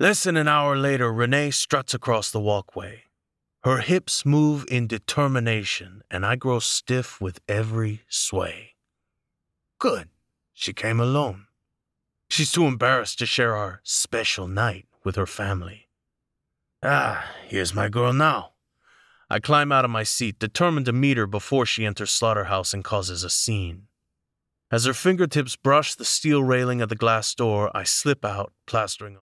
Less than an hour later, Renee struts across the walkway. Her hips move in determination, and I grow stiff with every sway. Good, she came alone. She's too embarrassed to share our special night with her family. Ah, here's my girl now. I climb out of my seat, determined to meet her before she enters Slaughterhouse and causes a scene. As her fingertips brush the steel railing of the glass door, I slip out, plastering.